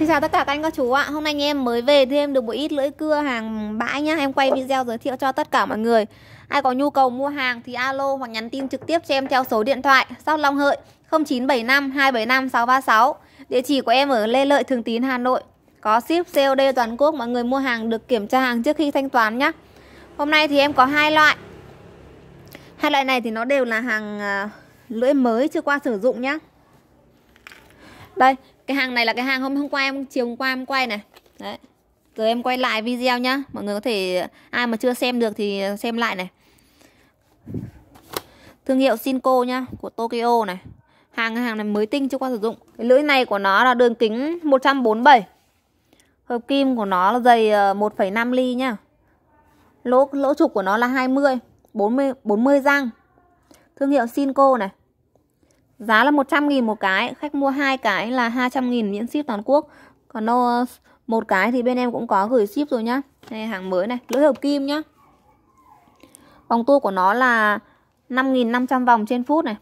Xin chào tất cả các anh các chú ạ Hôm nay anh em mới về thêm được một ít lưỡi cưa hàng bãi nhá Em quay video giới thiệu cho tất cả mọi người Ai có nhu cầu mua hàng thì alo hoặc nhắn tin trực tiếp cho em theo số điện thoại Sau Long Hợi 0975 275 636 Địa chỉ của em ở Lê Lợi Thường Tín Hà Nội Có ship COD toàn quốc Mọi người mua hàng được kiểm tra hàng trước khi thanh toán nhá Hôm nay thì em có hai loại Hai loại này thì nó đều là hàng à, lưỡi mới chưa qua sử dụng nhá đây cái hàng này là cái hàng hôm hôm qua em chiều hôm qua em quay này đấy giờ em quay lại video nhá mọi người có thể ai mà chưa xem được thì xem lại này thương hiệu Sinco nhá của Tokyo này hàng hàng này mới tinh chưa qua sử dụng cái lưỡi này của nó là đường kính 147 hợp kim của nó là dày 1,5 ờ, ly nhá lỗ lỗ trục của nó là 20 40 40 răng thương hiệu Sinco này Giá là 100 nghìn một cái, khách mua hai cái là 200 nghìn miễn ship toàn quốc. Còn nó ờ, một cái thì bên em cũng có gửi ship rồi nhá. Đây hàng mới này, lưỡi hợp kim nhá. Vòng tua của nó là 5.500 vòng trên phút này.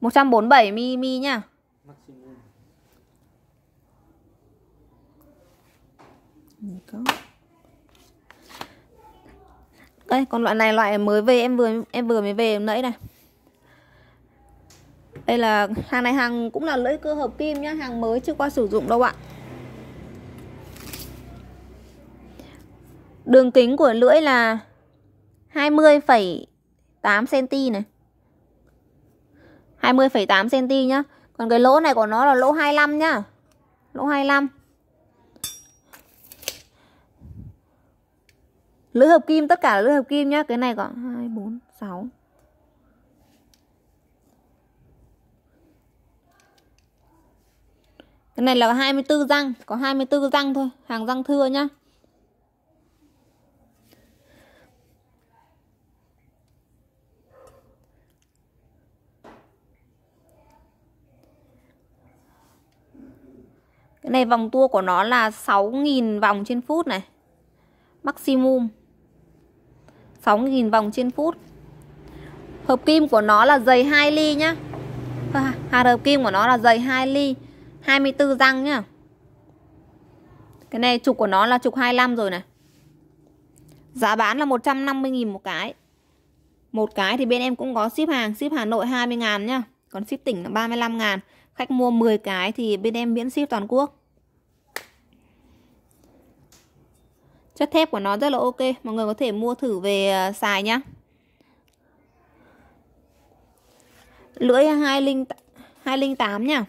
147 mm nhá. Đây, còn loại này loại mới về em vừa em vừa mới về hôm nãy này đây là hàng này hàng cũng là lưỡi cơ hợp kim nhá hàng mới chưa qua sử dụng đâu ạ đường kính của lưỡi là 20,8 cm này 20,8 cm nhá còn cái lỗ này của nó là lỗ 25 nhá lỗ 25 lưỡi hợp kim tất cả là lưỡi hợp kim nhá cái này có 2 4 6 Cái này là 24 răng, có 24 răng thôi, hàng răng thưa nhá. Cái này vòng tua của nó là 6.000 vòng trên phút này. Maximum. 6.000 vòng trên phút. Hợp kim của nó là dày 2 ly nhá. Hạt hợp kim của nó là dày 2 ly. 24 răng nhá cái này trục của nó là trục 25 rồi này giá bán là 150.000 một cái một cái thì bên em cũng có ship hàng ship Hà Nội 20 ngàn nhá còn ship tỉnh là 35 ngàn khách mua 10 cái thì bên em miễn ship toàn quốc chất thép của nó rất là ok mọi người có thể mua thử về ờ, xài nhá lưỡi 208 nha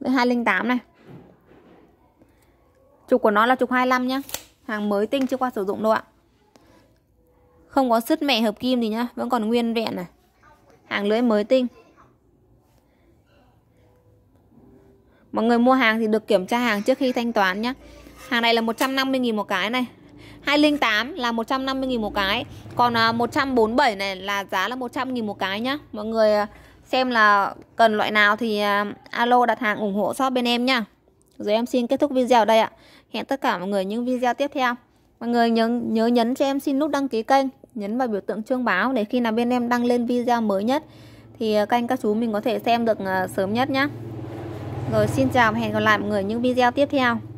208 này Trục của nó là trục 25 nhá Hàng mới tinh chưa qua sử dụng đâu ạ Không có sứt mẹ hợp kim gì nhá Vẫn còn nguyên vẹn này Hàng lưới mới tinh Mọi người mua hàng thì được kiểm tra hàng trước khi thanh toán nhá, Hàng này là 150.000 một cái này 208 là 150.000 một cái Còn 147 à, này là giá là 100.000 một cái nhá Mọi người à, xem là cần loại nào thì à, alo đặt hàng ủng hộ shop bên em nha rồi em xin kết thúc video đây ạ hẹn tất cả mọi người những video tiếp theo mọi người nhớ nhớ nhấn cho em xin nút đăng ký kênh nhấn vào biểu tượng chuông báo để khi nào bên em đăng lên video mới nhất thì kênh à, các chú mình có thể xem được à, sớm nhất nhé rồi xin chào và hẹn gặp lại mọi người những video tiếp theo